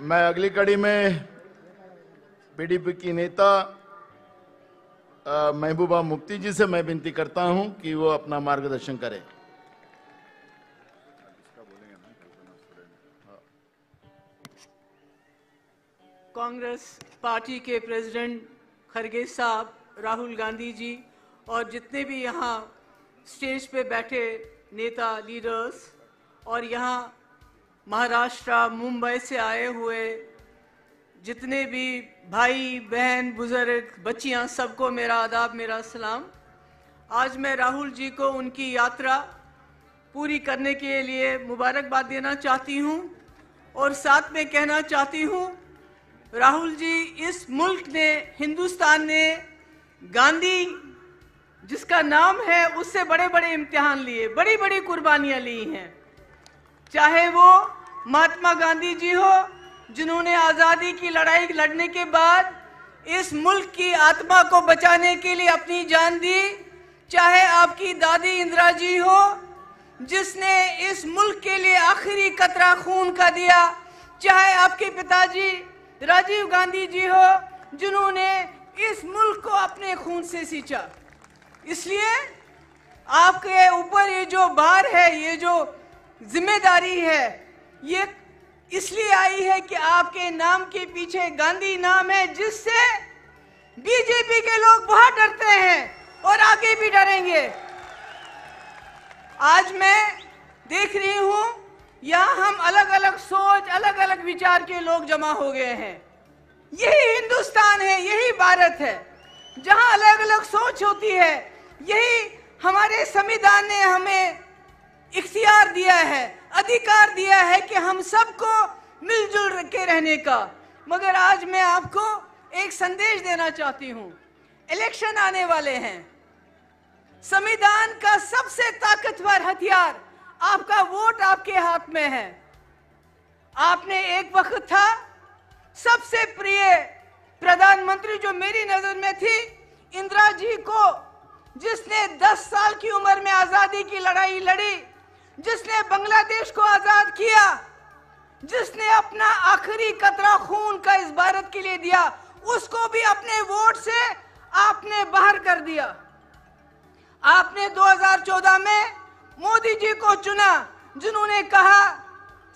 मैं अगली कड़ी में पीडीपी की नेता महबूबा मुफ्ती जी से मैं विनती करता हूं कि वो अपना मार्गदर्शन करें कांग्रेस पार्टी के प्रेसिडेंट खरगे साहब राहुल गांधी जी और जितने भी यहाँ स्टेज पे बैठे नेता लीडर्स और यहाँ महाराष्ट्र मुंबई से आए हुए जितने भी भाई बहन बुजुर्ग बच्चियां सबको मेरा आदाब मेरा सलाम आज मैं राहुल जी को उनकी यात्रा पूरी करने के लिए मुबारकबाद देना चाहती हूं और साथ में कहना चाहती हूं राहुल जी इस मुल्क ने हिंदुस्तान ने गांधी जिसका नाम है उससे बड़े बड़े इम्तिहान लिए बड़ी बड़ी कुर्बानियां ली हैं चाहे वो महात्मा गांधी जी हो जिन्होंने आज़ादी की लड़ाई लड़ने के बाद इस मुल्क की आत्मा को बचाने के लिए अपनी जान दी चाहे आपकी दादी इंदिरा जी हो जिसने इस मुल्क के लिए आखिरी कतरा खून का दिया चाहे आपके पिताजी राजीव गांधी जी हो जिन्होंने इस मुल्क को अपने खून से सींचा इसलिए आपके ऊपर ये जो भार है ये जो जिम्मेदारी है ये इसलिए आई है कि आपके नाम के पीछे गांधी नाम है जिससे बीजेपी के लोग बहुत डरते हैं और आगे भी डरेंगे आज मैं देख रही हूं यहाँ हम अलग अलग सोच अलग अलग विचार के लोग जमा हो गए हैं यही हिंदुस्तान है यही भारत है जहाँ अलग अलग सोच होती है यही हमारे संविधान ने हमें इख्तियार दिया है अधिकार दिया है कि हम सबको मिलजुल के रहने का मगर आज मैं आपको एक संदेश देना चाहती हूँ इलेक्शन आने वाले हैं संविधान का सबसे ताकतवर हथियार आपका वोट आपके हाथ में है आपने एक वक्त था सबसे प्रिय प्रधानमंत्री जो मेरी नजर में थी इंदिरा जी को जिसने 10 साल की उम्र में आजादी की लड़ाई लड़ी जिसने बांग्लादेश को आजाद किया जिसने अपना आखिरी कतरा खून का इस भारत के लिए दिया उसको भी अपने वोट से आपने बाहर कर दिया आपने 2014 में मोदी जी को चुना जिन्होंने कहा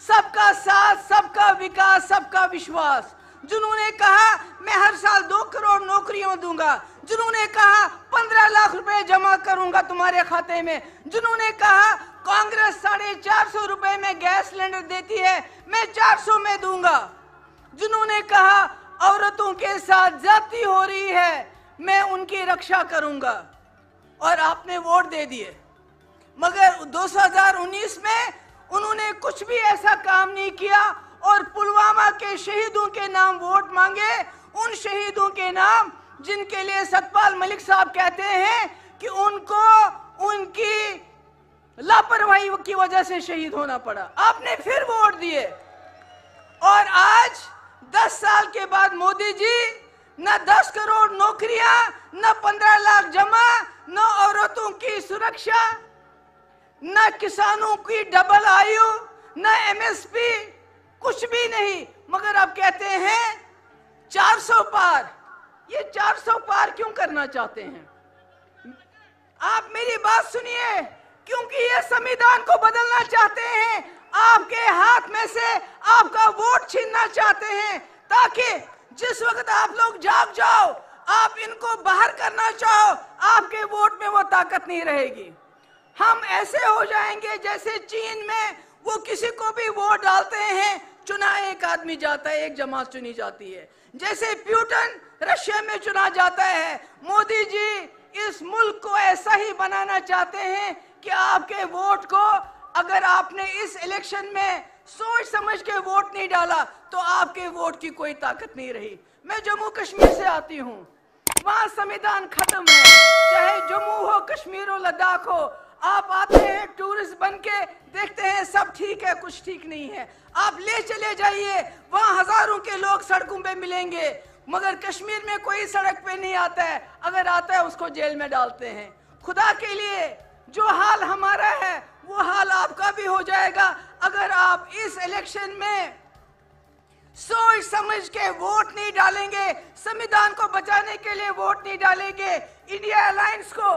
सबका साथ सबका विकास सबका विश्वास जिन्होंने कहा मैं हर साल दो करोड़ नौकरियों दूंगा जिन्होंने कहा पंद्रह लाख रुपए जमा करूंगा तुम्हारे खाते में जिन्होंने कहा कांग्रेस साढ़े चार सौ रुपए में गैस सिलेंडर देती है मैं चार सौ में दूंगा जिन्होंने कहा औरतों के साथ जाति हो रही है मैं उनकी रक्षा करूंगा और आपने वोट दे दिए मगर 2019 में उन्होंने कुछ भी ऐसा काम नहीं किया के शहीदों के नाम वोट मांगे उन शहीदों के नाम जिनके लिए सतपाल मलिक साहब कहते हैं कि उनको उनकी लापरवाही की वजह से शहीद होना पड़ा आपने फिर वोट दिए और आज 10 साल के बाद मोदी जी न 10 करोड़ नौकरियां न 15 लाख जमा न औरतों की सुरक्षा न किसानों की डबल आयु न एमएसपी कुछ भी नहीं मगर आप कहते हैं 400 पार ये 400 पार क्यों करना चाहते हैं आप मेरी बात सुनिए क्योंकि ये संविधान को बदलना चाहते हैं आपके हाथ में से आपका वोट छीनना चाहते हैं ताकि जिस वक्त आप लोग जाग जाओ आप इनको बाहर करना चाहो आपके वोट में वो ताकत नहीं रहेगी हम ऐसे हो जाएंगे जैसे चीन में वो किसी को भी वोट डालते हैं चुना एक आदमी जाता है एक जमात चुनी जाती है जैसे प्यूटन रशिया में चुना जाता है मोदी जी इस मुल्क को ऐसा ही बनाना चाहते हैं कि आपके वोट को अगर आपने इस इलेक्शन में सोच समझ के वोट नहीं डाला तो आपके वोट की कोई ताकत नहीं रही मैं जम्मू कश्मीर से आती हूँ वहाँ संविधान खत्म है चाहे जम्मू हो कश्मीर हो लद्दाख हो आप आते हैं टूरिस्ट बन के देखते हैं सब ठीक है कुछ ठीक नहीं है आप ले चले जाइए वहाँ हजारों के लोग सड़कों पे मिलेंगे मगर कश्मीर में कोई सड़क पे नहीं आता है अगर आता है उसको जेल में डालते हैं खुदा के लिए जो हाल हमारा है वो हाल आपका भी हो जाएगा अगर आप इस इलेक्शन में सोच समझ के वोट नहीं डालेंगे संविधान को बचाने के लिए वोट नहीं डालेंगे इंडिया अलायंस को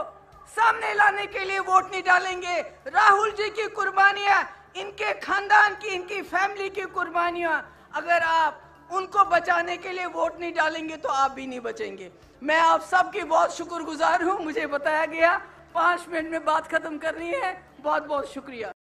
सामने लाने के लिए वोट नहीं डालेंगे राहुल जी की कुर्बानियां इनके खानदान की इनकी फैमिली की कुर्बानियां अगर आप उनको बचाने के लिए वोट नहीं डालेंगे तो आप भी नहीं बचेंगे मैं आप सबकी बहुत शुक्रगुजार हूँ मुझे बताया गया पांच मिनट में बात खत्म करनी है बहुत बहुत शुक्रिया